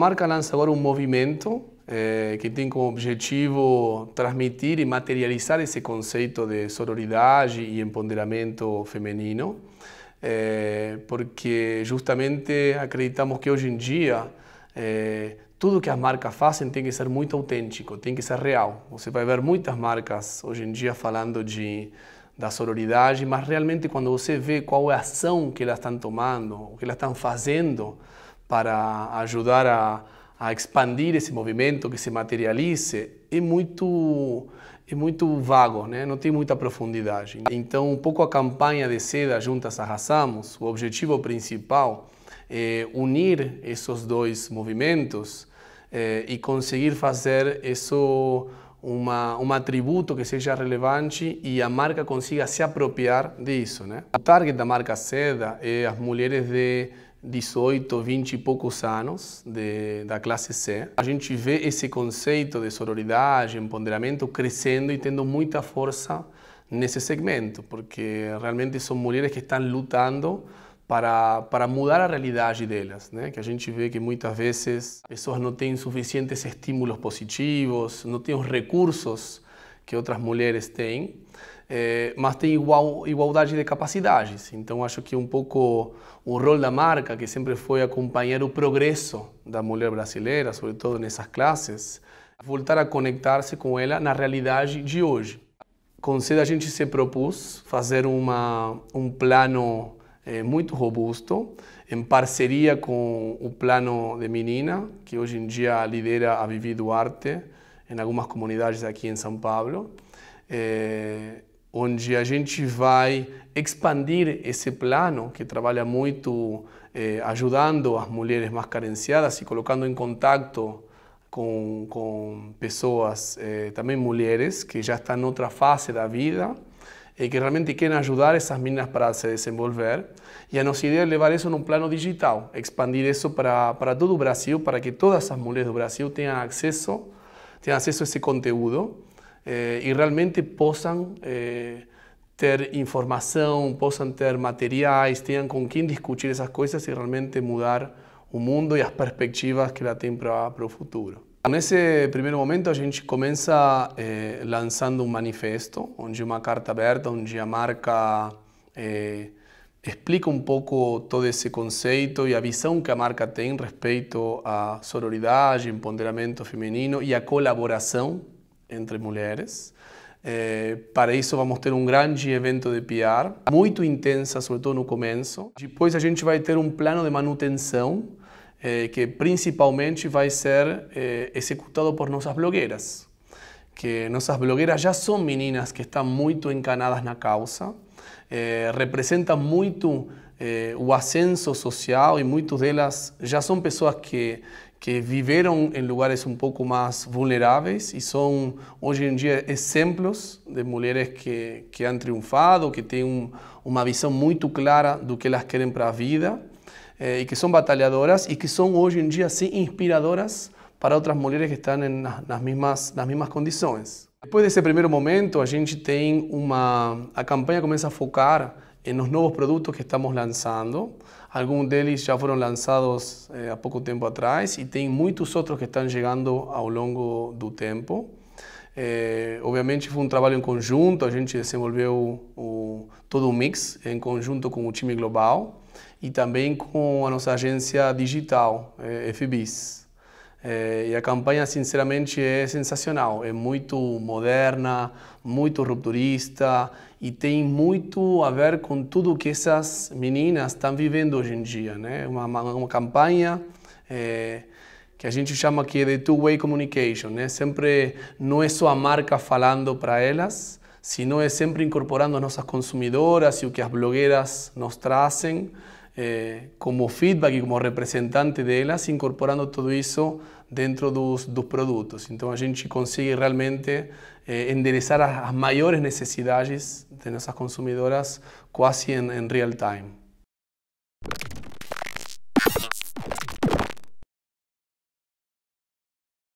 marca lança agora um movimento eh, que tem como objetivo transmitir e materializar esse conceito de sororidade e empoderamento feminino, eh, porque justamente acreditamos que hoje em dia eh, tudo que as marcas fazem tem que ser muito autêntico, tem que ser real. Você vai ver muitas marcas hoje em dia falando de da sororidade, mas realmente quando você vê qual é a ação que elas estão tomando, o que elas estão fazendo, para ajudar a, a expandir esse movimento, que se materialize, é muito é muito vago, né? não tem muita profundidade. Então, um pouco a campanha de seda Juntas Arrasamos, o objetivo principal é unir esses dois movimentos é, e conseguir fazer isso uma, um atributo que seja relevante e a marca consiga se apropriar disso. Né? O target da marca seda é as mulheres de 18, 20 e poucos anos de, da classe C, a gente vê esse conceito de sororidade, empoderamento crescendo e tendo muita força nesse segmento, porque realmente são mulheres que estão lutando para, para mudar a realidade delas, né? que a gente vê que muitas vezes as pessoas não têm suficientes estímulos positivos, não têm os recursos que outras mulheres têm, é, mas tem igual, igualdade de capacidades. Então acho que um pouco o rol da marca, que sempre foi acompanhar o progresso da mulher brasileira, sobretudo nessas classes, voltar a conectar-se com ela na realidade de hoje. Com sede, a gente se propôs fazer uma, um plano é, muito robusto, em parceria com o plano de menina, que hoje em dia lidera a Vivi Duarte, em algumas comunidades aqui em São Paulo. É, onde a gente vai expandir esse plano que trabalha muito eh, ajudando as mulheres mais carenciadas e colocando em contato com, com pessoas, eh, também mulheres, que já estão em outra fase da vida e que realmente querem ajudar essas meninas para se desenvolver. E a nossa ideia é levar isso num plano digital, expandir isso para, para todo o Brasil, para que todas as mulheres do Brasil tenham acesso, tenham acesso a esse conteúdo eh, e realmente possam eh, ter informação, possam ter materiais, tenham com quem discutir essas coisas e realmente mudar o mundo e as perspectivas que ela tem para o futuro. Nesse primeiro momento a gente começa eh, lançando um manifesto, onde uma carta aberta, onde a marca eh, explica um pouco todo esse conceito e a visão que a marca tem respeito à sororidade, empoderamento feminino e à colaboração entre mulheres. É, para isso vamos ter um grande evento de PR, muito intensa, sobretudo no começo. Depois a gente vai ter um plano de manutenção, é, que principalmente vai ser é, executado por nossas blogueiras. Que nossas blogueiras já são meninas que estão muito encanadas na causa, representam muito o ascenso social e muitas delas já são pessoas que que viveram em lugares um pouco mais vulneráveis e são hoje em dia exemplos de mulheres que, que han triunfado, que têm um, uma visão muito clara do que elas querem para a vida eh, e que são batalhadoras e que são hoje em dia sim inspiradoras para outras mulheres que estão em, nas, mesmas, nas mesmas condições. Depois desse primeiro momento, a gente tem uma a campanha começa a focar nos novos produtos que estamos lançando. Alguns deles já foram lançados há eh, pouco tempo atrás e tem muitos outros que estão chegando ao longo do tempo. Eh, obviamente foi um trabalho em conjunto, a gente desenvolveu o, todo o mix em conjunto com o time global e também com a nossa agência digital, eh, FBIS. É, eh, e a campanha, sinceramente, é sensacional. É muito moderna, muito rupturista e tem muito a ver com tudo que essas meninas estão vivendo hoje em dia. Né? Uma, uma, campanha é, eh, que a gente chama que é de two-way communication. Né? Sempre não é só a marca falando para elas, sino é sempre incorporando as nossas consumidoras e o que as blogueiras nos trazem eh, como feedback e como representante delas, incorporando tudo isso dentro dos, dos produtos. Então a gente consegue realmente eh, endereçar as, maiores necessidades de nossas consumidoras quase em real time.